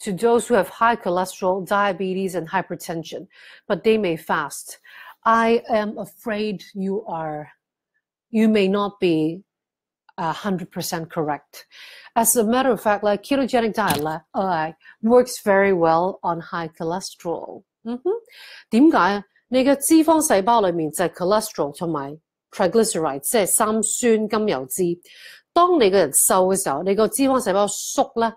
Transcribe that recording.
to those who have high cholesterol, diabetes, and hypertension, but they may fast. I am afraid you are, you may not be 100% correct. As a matter of fact, like ketogenic diet uh, works very well on high cholesterol。嗯哼，點解？你嘅脂肪細胞裡面就係 cholesterol 同埋 mm-hmm. triglyceride，即係三酸甘油脂。當你個人瘦嘅時候，你個脂肪細胞縮咧。